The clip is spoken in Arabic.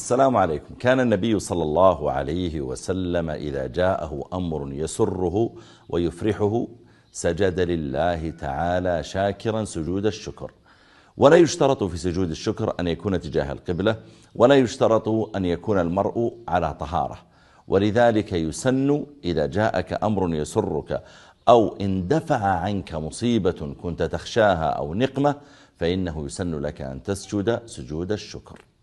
السلام عليكم كان النبي صلى الله عليه وسلم إذا جاءه أمر يسره ويفرحه سجد لله تعالى شاكرا سجود الشكر ولا يشترط في سجود الشكر أن يكون تجاه القبلة ولا يشترط أن يكون المرء على طهارة ولذلك يسن إذا جاءك أمر يسرك أو اندفع عنك مصيبة كنت تخشاها أو نقمة فإنه يسن لك أن تسجد سجود الشكر